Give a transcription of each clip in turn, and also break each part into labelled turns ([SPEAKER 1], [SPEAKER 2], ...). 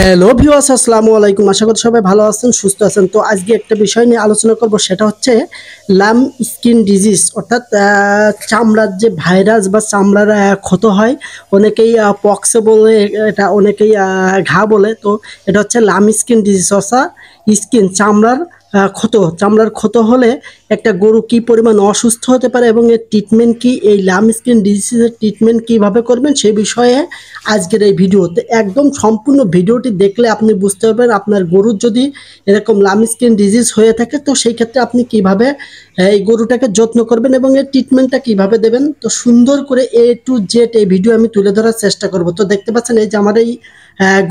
[SPEAKER 1] hello ভিওয়াস আসসালামু আলাইকুম আশা করি সবাই ভালো আছেন সুস্থ আছেন তো আজকে একটা বিষয় নিয়ে আলোচনা করব সেটা হচ্ছে লাম স্কিন ডিজিজ অর্থাৎ চামড়ার যে ভাইরাস বা চামড়ার ক্ষত হয় অনেকেই পক্সে বলে এটা অনেকেই ঘা বলে তো এটা হচ্ছে লাম স্কিন ডিজিজ অর্থাৎ স্কিন চামড়ার ক্ষত চামড়ার ক্ষত হলে একটা গরু কি পরিমাণ অসুস্থ হতে পারে এবং এর ট্রিটমেন্ট কি এই লাম স্কিন ডিজিজের ট্রিটমেন্ট কিভাবে করবেন সে বিষয়ে আজকের এই ভিডিওতে একদম সম্পূর্ণ ভিডিওটি দেখলে আপনি বুঝতে পারবেন আপনার গরুর যদি এরকম লাম স্কিন ডিজিজ হয়ে থাকে তো সেই ক্ষেত্রে আপনি কিভাবে এই গরুটাকে যত্ন করবেন এবং এর ট্রিটমেন্টটা কিভাবে দেবেন তো সুন্দর করে এ টু জেড এই ভিডিও আমি তুলে ধরার চেষ্টা করব তো দেখতে পাচ্ছেন এই যে আমার এই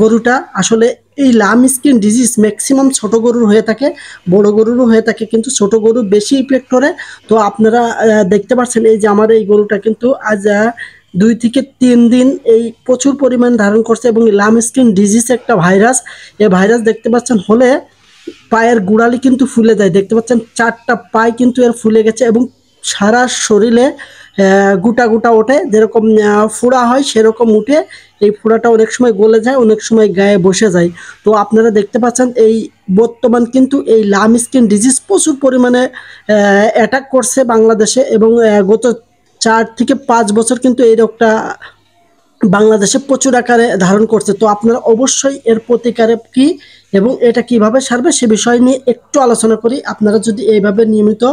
[SPEAKER 1] গরুটা আসলে এই লাম স্কিন ডিজিজ ম্যাক্সিমাম ছোট গরুর হয়ে থাকে বড় গরুরও হয়ে থাকে কিন্তু ছোট গরু বেশি ইফেক্ট করে তো আপনারা দেখতে পাচ্ছেন এই যে আমার এই গরুটা কিন্তু আজ দুই থেকে তিন দিন এই প্রচুর পরিমাণ ধারণ করছে এবং লাম স্কিন ডিজিজ একটা ভাইরাস এই ভাইরাস দেখতে পাচ্ছেন হলে পায়ের গোড়ালি কিন্তু ফুলে যায় দেখতে পাচ্ছেন চারটা পায়ে কিন্তু এর ফুলে গেছে এবং সারা শরীরে গোটা গোটা ওঠে যেরকম ফোড়া হয় সেরকম উঠে এই ফোড়াটা অনেক সময় গলে যায় অনেক সময় গায়ে বসে যায় তো আপনারা দেখতে পাচ্ছেন এই বর্তমান কিন্তু এই লাম স্কিন ডিজিজ প্রচুর পরিমাণে অ্যাটাক করছে বাংলাদেশে এবং গত চার থেকে পাঁচ বছর কিন্তু এই রোগটা বাংলাদেশে প্রচুর আকারে ধারণ করছে তো আপনারা অবশ্যই এর প্রতিকারে কি এবং এটা কিভাবে সারবে সে বিষয় নিয়ে একটু আলোচনা করি আপনারা যদি এইভাবে নিয়মিত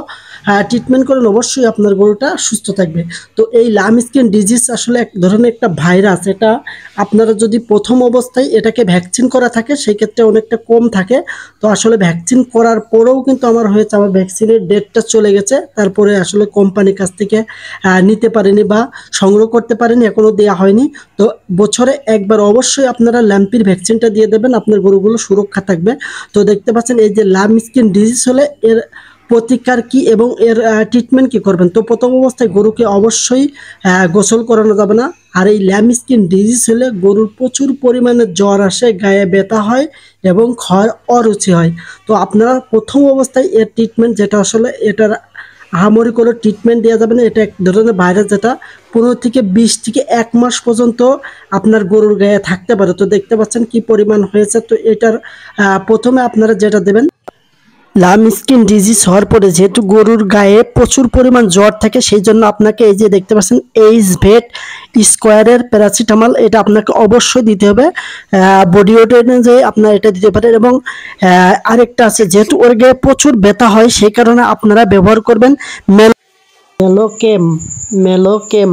[SPEAKER 1] ট্রিটমেন্ট করেন অবশ্যই আপনার গরুটা সুস্থ থাকবে তো এই লাম স্কিন ডিজিজ আসলে এক ধরনের একটা ভাইরাস এটা আপনারা যদি প্রথম অবস্থায় এটাকে ভ্যাকসিন করা থাকে সেই ক্ষেত্রে অনেকটা কম থাকে তো আসলে ভ্যাকসিন করার পরেও কিন্তু আমার হয়েছে আমার ভ্যাকসিনের ডেটটা চলে গেছে তারপরে আসলে কোম্পানির কাছ থেকে নিতে পারেনি বা সংগ্রহ করতে পারেনি এখনও দেওয়া হয়নি তো বছরে একবার অবশ্যই আপনারা ল্যাম্পির ভ্যাকসিনটা দিয়ে দেবেন আপনার গরুগুলো সুরক্ষা রক্ষা থাকবে তো দেখতে পাচ্ছেন এই যে লাভ স্কিন ডিজিজ হলে এর প্রতিকার কি এবং এর ট্রিটমেন্ট কি করবেন তো প্রথম অবস্থায় গরুকে অবশ্যই গোসল করানো যাবে না আর এই ল্যাম স্কিন ডিজিজ হলে গরুর প্রচুর পরিমাণে জ্বর আসে গায়ে ব্যথা হয় এবং ক্ষয় অরুচি হয় তো আপনারা প্রথম অবস্থায় এর ট্রিটমেন্ট যেটা আসলে এটার আহামরি কোনো ট্রিটমেন্ট দেওয়া যাবে না এটা এক ধরনের ভাইরাস যেটা পনেরো থেকে বিশ থেকে এক মাস পর্যন্ত আপনার গরুর গায়ে থাকতে পারে তো দেখতে পাচ্ছেন কি পরিমাণ হয়েছে তো এটার প্রথমে আপনারা যেটা দেবেন লাম স্কিন ডিজিজ হওয়ার পরে যেহেতু গরুর গায়ে প্রচুর পরিমাণ জ্বর থাকে সেই জন্য আপনাকে এই যে দেখতে পাচ্ছেন এইচ ভেট স্কোয়ারের প্যারাসিটামল এটা আপনাকে অবশ্যই দিতে হবে বডি ওয়েট অনুযায়ী আপনার এটা দিতে পারেন এবং আরেকটা আছে যেহেতু ওর গায়ে প্রচুর ব্যথা হয় সেই কারণে আপনারা ব্যবহার করবেন মেলোকেম মেলোকেম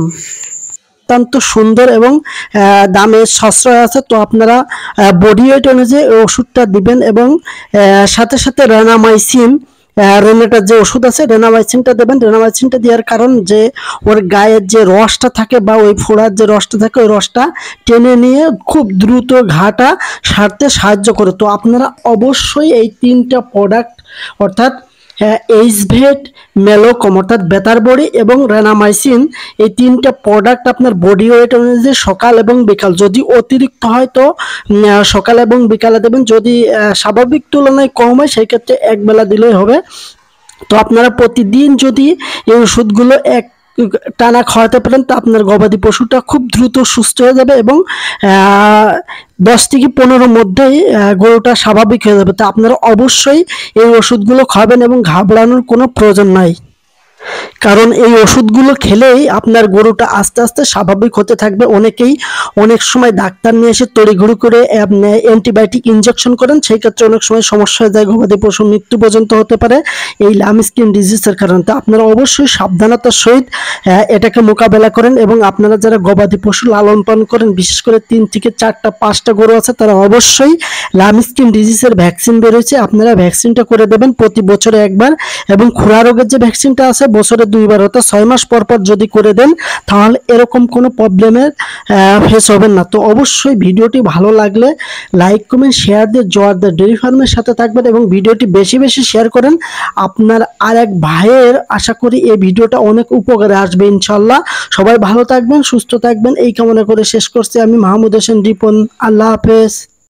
[SPEAKER 1] অত্যন্ত সুন্দর এবং দামে সাশ্রয় আছে তো আপনারা বডি ওয়েট অনুযায়ী ওষুধটা দিবেন এবং সাথে সাথে রেনামাইসিন রেনেটার যে ওষুধ আছে রেনামাইসিনটা দেবেন রেনামাইসিনটা দেওয়ার কারণ যে ওর গায়ের যে রসটা থাকে বা ওই ফোড়ার যে রসটা থাকে ওই রসটা টেনে নিয়ে খুব দ্রুত ঘাটা সারতে সাহায্য করে তো আপনারা অবশ্যই এই তিনটা প্রোডাক্ট অর্থাৎ হ্যাঁ এইচভেট মেলোকম অর্থাৎ বেতার বড়ি এবং রেনামাইসিন এই তিনটা প্রোডাক্ট আপনার বডি ওয়েট অনুযায়ী সকাল এবং বিকাল যদি অতিরিক্ত হয় তো সকাল এবং বিকালে দেবেন যদি স্বাভাবিক তুলনায় কম হয় সেই ক্ষেত্রে একবেলা দিলেই হবে তো আপনারা প্রতিদিন যদি এই ওষুধগুলো এক টানা খাওয়াতে পারেন তা আপনার গবাদি পশুটা খুব দ্রুত সুস্থ হয়ে যাবে এবং দশ থেকে পনেরোর মধ্যেই গরুটা স্বাভাবিক হয়ে যাবে তো আপনারা অবশ্যই এই ওষুধগুলো খাবেন এবং ঘাবড়ানোর কোনো প্রয়োজন নাই কারণ এই ওষুধগুলো খেলেই আপনার গরুটা আস্তে আস্তে স্বাভাবিক হতে থাকবে অনেকেই অনেক সময় ডাক্তার নিয়ে এসে তড়িঘড়ি করে অ্যান্টিবায়োটিক ইনজেকশন করেন সেই ক্ষেত্রে অনেক সময় সমস্যা হয়ে যায় গবাদি পশু মৃত্যু পর্যন্ত হতে পারে এই লাম স্কিন ডিজিজের কারণে তো আপনারা অবশ্যই সাবধানতার সহিত এটাকে মোকাবেলা করেন এবং আপনারা যারা গবাদি পশু লালন পালন করেন বিশেষ করে তিন থেকে চারটা পাঁচটা গরু আছে তারা অবশ্যই লাম স্কিন ডিজিজের ভ্যাকসিন বেরোচ্ছে আপনারা ভ্যাকসিনটা করে দেবেন প্রতি বছরে একবার এবং খুরা রোগের যে ভ্যাকসিনটা আছে বছরে দুইবার অর্থাৎ ছয় মাস পর পর যদি করে দেন তাহলে এরকম কোনো প্রবলেমের ফেস হবেন না তো অবশ্যই ভিডিওটি ভালো লাগলে লাইক কমেন্ট শেয়ার দিয়ে জোয়ার দিয়ে ডেরি ফার্মের সাথে থাকবেন এবং ভিডিওটি বেশি বেশি শেয়ার করেন আপনার আর এক ভাইয়ের আশা করি এই ভিডিওটা অনেক উপকারে আসবে ইনশাল্লাহ সবাই ভালো থাকবেন সুস্থ থাকবেন এই কামনা করে শেষ করছি আমি মাহমুদ হোসেন রিপন আল্লাহ হাফেজ